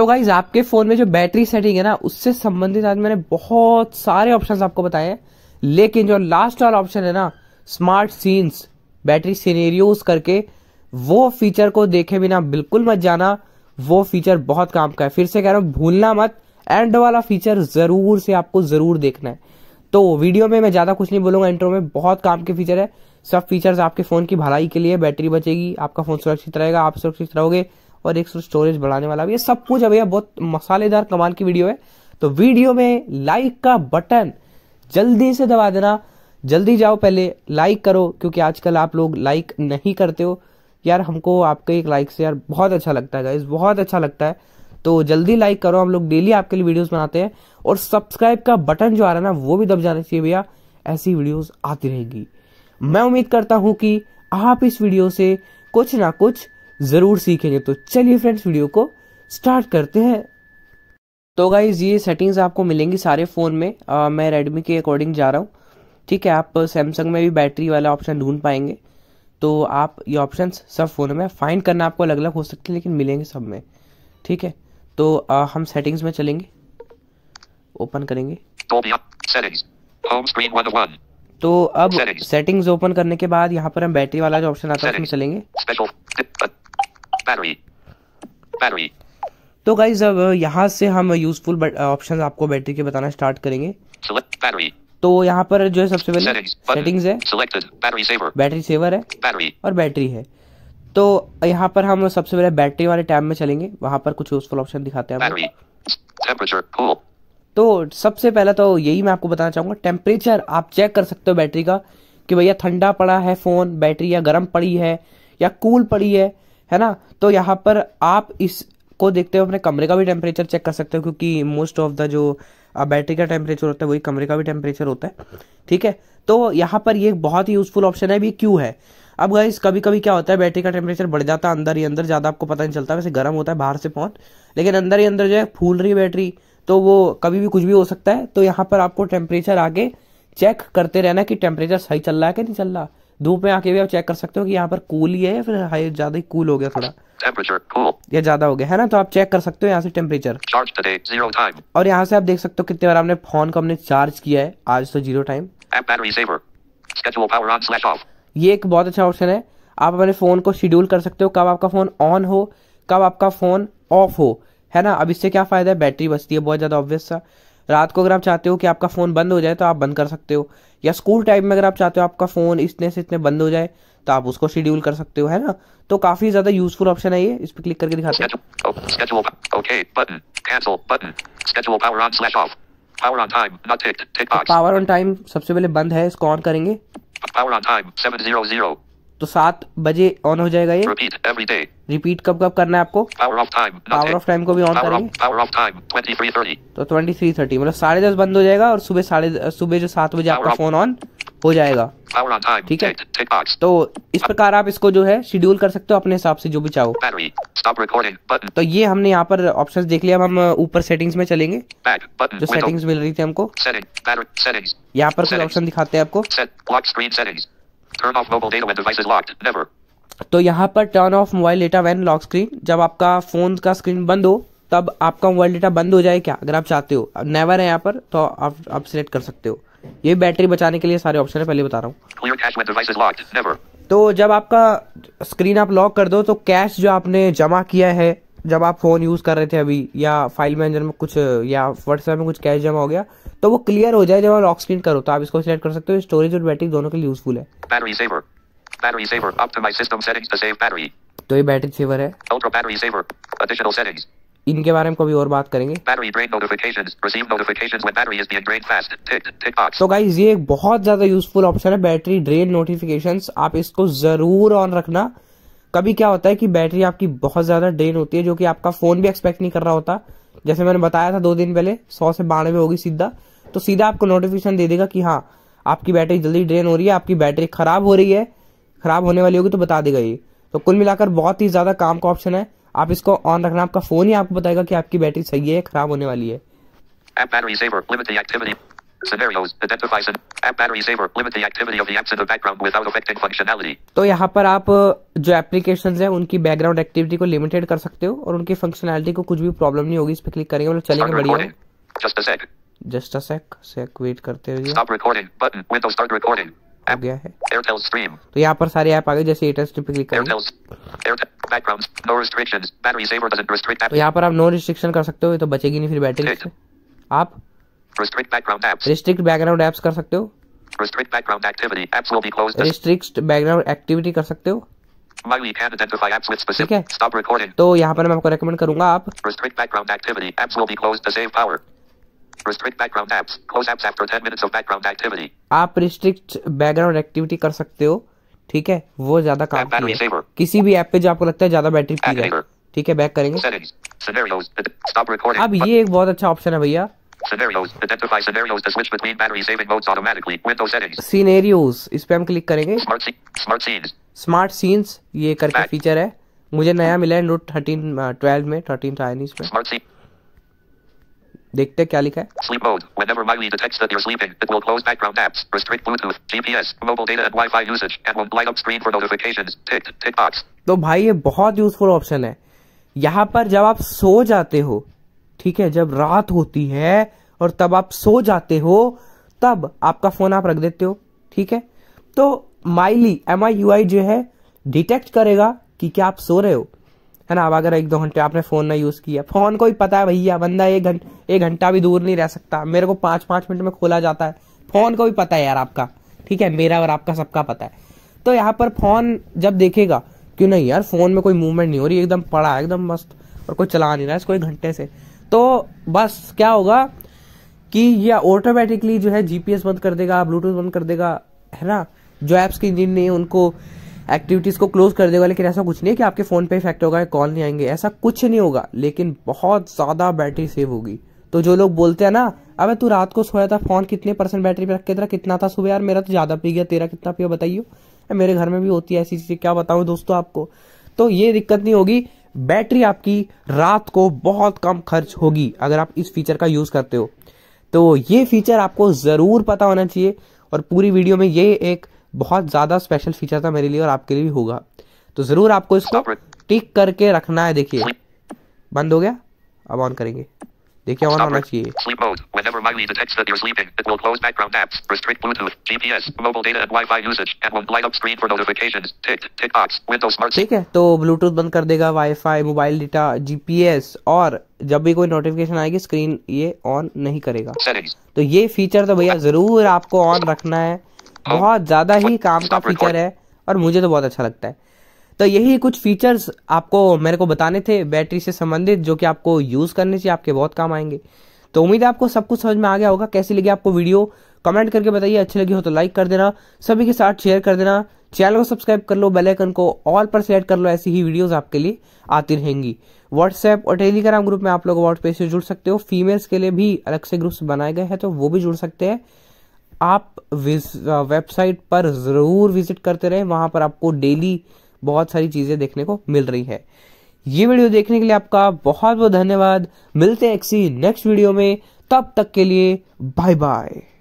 तो गाइज आपके फ़ोन में जो बैटरी सेटिंग है ना उससे संबंधित आज मैंने बहुत सारे ऑप्शन आपको बताए हैं लेकिन जो लास्ट वाला ऑप्शन है ना स्मार्ट सीन्स बैटरी सीनेरियोज करके वो फीचर को देखे बिना बिल्कुल मत जाना वो फीचर बहुत काम का है फिर से कह रहा हूं भूलना मत एंड वाला फीचर ज़रूर से आपको ज़रूर देखना है तो वीडियो में मैं ज़्यादा कुछ नहीं बोलूंगा इंट्रो में बहुत काम के फीचर है सब फीचर्स आपके फ़ोन की भलाई के लिए बैटरी बचेगी आपका फ़ोन सुरक्षित रहेगा आप सुरक्षित रहोगे और एक स्टोरेज बढ़ाने वाला भी ये सब कुछ भैया बहुत मसालेदार कमाल की वीडियो है तो वीडियो में लाइक का बटन जल्दी से दबा देना जल्दी जाओ पहले लाइक करो क्योंकि आजकल आप लोग लाइक नहीं करते हो यार हमको आपके एक लाइक से यार बहुत अच्छा लगता है बहुत अच्छा लगता है तो जल्दी लाइक करो हम लोग डेली आपके लिए वीडियोस बनाते हैं और सब्सक्राइब का बटन जो आ रहा है ना वो भी दब जाना चाहिए भैया ऐसी वीडियोस आती रहेगी मैं उम्मीद करता हूं कि आप इस वीडियो से कुछ ना कुछ ज़रूर सीखेंगे तो चलिए फ्रेंड्स वीडियो को स्टार्ट करते हैं तो गाइज़ ये सेटिंग्स आपको मिलेंगी सारे फ़ोन में आ, मैं रेडमी के अकॉर्डिंग जा रहा हूँ ठीक है आप सैमसंग में भी बैटरी वाला ऑप्शन ढूंढ पाएंगे तो आप ये ऑप्शन सब फ़ोन में फाइंड करना आपको अलग अलग हो सकते हैं लेकिन मिलेंगे सब में ठीक है तो आ, हम सेटिंग्स में चलेंगे ओपन करेंगे तो अब सेटिंग्स ओपन oh तो करने के बाद यहाँ पर हम बैटरी वाला जो ऑप्शन आता है उसमें चलेंगे तो गाइज अब यहाँ से हम यूजफुल ऑप्शन आपको बैटरी के बताना स्टार्ट करेंगे तो यहाँ पर जो है सबसे पहले सेटिंग्स है बैटरी सेवर है और बैटरी है तो यहाँ पर हम सबसे पहले बैटरी वाले टैब में चलेंगे वहां पर कुछ यूजफुल ऑप्शन दिखाते हैं तो सबसे पहला तो यही मैं आपको बताना चाहूंगा टेम्परेचर आप चेक कर सकते हो बैटरी का कि भैया ठंडा पड़ा है फोन बैटरी या गर्म पड़ी है या कूल पड़ी है है ना तो यहाँ पर आप इस को देखते हुए अपने कमरे का भी टेम्परेचर चेक कर सकते हो क्योंकि मोस्ट ऑफ द जो बैटरी का टेम्परेचर होता है वही कमरे का भी टेम्परेचर होता है ठीक है तो यहाँ पर ये बहुत ही यूजफुल ऑप्शन है भी क्यों है अब गाइस कभी कभी क्या होता है बैटरी का टेम्परेचर बढ़ जाता है अंदर ही अंदर ज़्यादा आपको पता नहीं चलता वैसे गर्म होता है बाहर से फोन लेकिन अंदर ही अंदर जो है फूल रही बैटरी तो वो कभी भी कुछ भी हो सकता है तो यहाँ पर आपको टेम्परेचर आगे चेक करते रहना कि टेम्परेचर सही चल रहा है कि नहीं चल रहा धूप में आके भी आप चेक कर सकते हो कि यहाँ पर कूल ही है या फिर हाई ज्यादा ही कूल हो गया थोड़ा ये ज्यादा हो गया है ना तो आप चेक कर सकते हो यहाँ से टेम्परेचर और यहाँ से आप देख सकते हो कितने बार आपने फोन को हमने चार्ज किया है आज तो जीरो टाइम ये एक बहुत अच्छा ऑप्शन है आप अपने फोन को शेड्यूल कर सकते हो कब आपका फोन ऑन हो कब आपका फोन ऑफ हो है ना अब इससे क्या फायदा है बैटरी बचती है बहुत ज्यादा ऑब्वियस सा रात को अगर आप चाहते हो कि आपका फ़ोन बंद हो जाए तो आप बंद कर सकते हो या स्कूल टाइम में अगर आप चाहते हो आपका फ़ोन इतने से इतने बंद हो जाए तो आप उसको शेड्यूल कर सकते हो है ना तो काफ़ी ज़्यादा यूजफुल ऑप्शन है ये इस पर क्लिक करके दिखाते हैं पावर ऑन टाइम सबसे पहले बंद है इसको ऑन करेंगे तो सात बजे ऑन हो जाएगा ये रिपीट, कब कब करना है आपको पावर ऑफ टाइम को भी ऑन करेंगे तो ट्वेंटी थ्री थर्टी मतलब साढ़े दस बंद हो जाएगा और सुबह साढ़े सुबह जो सात बजे आपका फोन ऑन हो जाएगा ठीक है तो इस प्रकार आप इसको जो है शेड्यूल कर सकते हो अपने हिसाब से जो भी चाहो तो ये हमने यहाँ पर ऑप्शंस देख लिया अब हम ऊपर सेटिंग्स में चलेंगे जो सेटिंग्स मिल रही थी हमको यहाँ पर कुछ ऑप्शन दिखाते हैं आपको Turn off mobile data when device is locked. Never. तो यहाँ पर turn off mobile data when lock screen जब आपका फोन का स्क्रीन बंद हो तब आपका मोबाइल डेटा बंद हो जाए क्या अगर आप चाहते हो नेवर है यहाँ पर तो आप आप सिलेक्ट कर सकते हो ये बैटरी बचाने के लिए सारे ऑप्शन है पहले बता रहा हूँ तो जब आपका स्क्रीन आप लॉक कर दो तो कैश जो आपने जमा किया है जब आप फ़ोन यूज़ कर रहे थे अभी या फाइल मैनेजर में कुछ या व्हाट्सएप में कुछ कैश जमा हो गया तो वो क्लियर हो जाए जब आप लॉक स्क्रीन करो तो आप इसको सिलेक्ट कर सकते हो स्टोरेज और बैटरी दोनों के लिए यूजफुल है battery saver. Battery saver. Optimize system settings to save battery. तो ये बैटरी सेवर है Ultra battery saver. Additional settings. इनके बारे में कभी और बात करेंगे तो गाइज ये एक बहुत ज्यादा यूजफुल ऑप्शन है बैटरी ड्रेन नोटिफिकेशंस आप इसको जरूर ऑन रखना कभी क्या होता है कि बैटरी आपकी बहुत ज़्यादा ड्रेन होती है जो कि आपका फ़ोन भी एक्सपेक्ट नहीं कर रहा होता जैसे मैंने बताया था दो दिन पहले सौ से बानवे होगी सीधा तो सीधा आपको नोटिफिकेशन दे देगा कि हाँ आपकी बैटरी जल्दी ड्रेन हो रही है आपकी बैटरी ख़राब हो रही है ख़राब होने वाली होगी तो बता देगा ये तो कुल मिलाकर बहुत ही ज़्यादा काम का ऑप्शन है आप इसको ऑन रखना आपका फ़ोन ही आपको बताएगा कि आपकी बैटरी सही है ख़राब होने वाली है तो यहाँ पर आप uh, जो एप्लीकेशन है उनकी बैकग्राउंड एक्टिविटी को लिमिटेड कर सकते हो और उनकी फंक्शनैलिटी को कुछ भी प्रॉब्लम नहीं होगी इस पर क्लिक करेंगे मतलब चलेंगे बढ़िया just a sec sec wait करते हुए गया है एयरटेल स्ट्रीम तो यहाँ पर सारे ऐप आ गए जैसे एयरटेल स्ट्रीम पे क्लिक करेंगे no restrictions battery saver doesn't restrict तो यहाँ पर आप नो no रिस्ट्रिक्शन कर सकते हो तो बचेगी नहीं फिर बैटरी आप Restrict background apps. Restrict background apps कर सकते हो. Restrict background activity. Apps will be closed. Restrict background activity कर सकते हो. we can't identify apps with specific. ठीक है. Stop recording. तो यहाँ पर मैं आपको recommend करूँगा आप. Restrict background activity. Apps will be closed to save power. Restrict background apps. Close apps after 10 minutes of background activity. आप restrict background activity कर सकते हो. ठीक है वो ज्यादा काम की है किसी भी ऐप पे जो आपको लगता है ज्यादा बैटरी पी है ठीक है बैक करेंगे अब ये एक बहुत अच्छा ऑप्शन है भैया Scenarios. Identify scenarios to switch between battery saving modes automatically. Window settings. Scenarios. इस पे हम क्लिक करेंगे. Smart, smart scenes. Smart scenes ये करके Back. फीचर है. मुझे नया मिला है नोट थर्टीन ट्वेल्व में थर्टीन था नहीं इसमें देखते क्या लिखा है sleep mode whenever Miley detects that you're sleeping it will close background apps restrict bluetooth gps mobile data and wi usage and won't light up screen for notifications tick tick box तो भाई ये बहुत useful option है यहाँ पर जब आप सो जाते हो ठीक है जब रात होती है और तब आप सो जाते हो तब आपका फोन आप रख देते हो ठीक है तो माइली एम आई यू आई जो है डिटेक्ट करेगा कि क्या आप सो रहे हो है ना अब अगर एक दो घंटे आपने फोन ना यूज किया फोन को ही पता है भैया बंदा एक घंटा एक घंटा भी दूर नहीं रह सकता मेरे को पांच पांच मिनट में खोला जाता है फोन को भी पता है यार आपका ठीक है मेरा और आपका सबका पता है तो यहाँ पर फोन जब देखेगा कि नहीं यार फोन में कोई मूवमेंट नहीं हो रही एकदम पड़ा है एकदम मस्त और कोई चला नहीं रहा है इसको एक घंटे से तो बस क्या होगा कि यह ऑटोमेटिकली जो है जीपीएस बंद कर देगा ब्लूटूथ बंद कर देगा है ना जो एप्स के इंजिन नहीं उनको एक्टिविटीज़ को क्लोज कर देगा लेकिन ऐसा कुछ नहीं है कि आपके फ़ोन पे इफेक्ट होगा कॉल नहीं आएंगे ऐसा कुछ नहीं होगा लेकिन बहुत ज़्यादा बैटरी सेव होगी तो जो लोग बोलते हैं ना अबे तू रात को सोया था फ़ोन कितने परसेंट बैटरी पे रखे तेरा कितना था सुबह यार मेरा तो ज़्यादा पी गया तेरा कितना पिया बताइयो मेरे घर में भी होती है ऐसी चीज़ें क्या बताऊँ दोस्तों आपको तो ये दिक्कत नहीं होगी बैटरी आपकी रात को बहुत कम खर्च होगी अगर आप इस फीचर का यूज़ करते हो तो ये फीचर आपको ज़रूर पता होना चाहिए और पूरी वीडियो में ये एक बहुत ज़्यादा स्पेशल फीचर था मेरे लिए और आपके लिए भी होगा तो ज़रूर आपको इसको टिक करके रखना है देखिए बंद हो गया अब ऑन करेंगे क्या ऑन होना चाहिए स्लीप मोड व्हेनेवर माइली detects that you are sleeping it will close background tabs restrict Bluetooth GPS mobile data and WiFi usage and will light up screen for notifications tick tick box window smart ठीक है तो Bluetooth बंद कर देगा wifi mobile data GPS और जब भी कोई नोटिफिकेशन आएगी स्क्रीन ये ऑन नहीं करेगा तो ये फीचर तो भैया जरूर आपको ऑन रखना है oh. बहुत ज्यादा ही काम का फीचर है और मुझे तो बहुत अच्छा लगता है तो यही कुछ फीचर्स आपको मेरे को बताने थे बैटरी से संबंधित जो कि आपको यूज़ करने चाहिए आपके बहुत काम आएंगे तो उम्मीद है आपको सब कुछ समझ में आ गया होगा कैसी लगी आपको वीडियो कमेंट करके बताइए अच्छी लगी हो तो लाइक कर देना सभी के साथ शेयर कर देना चैनल को सब्सक्राइब कर लो बेल आइकन को ऑल पर सेलेक्ट कर लो ऐसी ही वीडियोस आपके लिए आती रहेंगी व्हाट्सएप और टेलीग्राम ग्रुप में आप लोग व्हाट्सएप से जुड़ सकते हो फीमेल्स के लिए भी अलग से ग्रुप्स बनाए गए हैं तो वो भी जुड़ सकते हैं आप वेबसाइट पर ज़रूर विजिट करते रहें वहां पर आपको डेली बहुत सारी चीज़ें देखने को मिल रही है ये वीडियो देखने के लिए आपका बहुत बहुत धन्यवाद मिलते हैं एक्सी नेक्स्ट वीडियो में तब तक के लिए बाय बाय